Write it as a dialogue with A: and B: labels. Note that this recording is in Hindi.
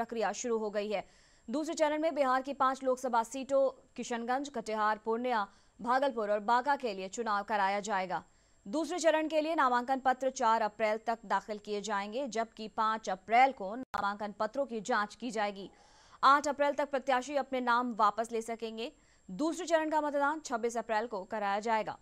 A: प्रक्रिया शुरू हो गई है दूसरे चरण में बिहार की पांच लोकसभा सीटों किशनगंज कटिहार पूर्णिया भागलपुर और बांका के लिए चुनाव कराया जाएगा दूसरे चरण के लिए नामांकन पत्र 4 अप्रैल तक दाखिल किए जाएंगे जबकि 5 अप्रैल को नामांकन पत्रों की जांच की जाएगी 8 अप्रैल तक प्रत्याशी अपने नाम वापस ले सकेंगे दूसरे चरण का मतदान 26 अप्रैल को कराया जाएगा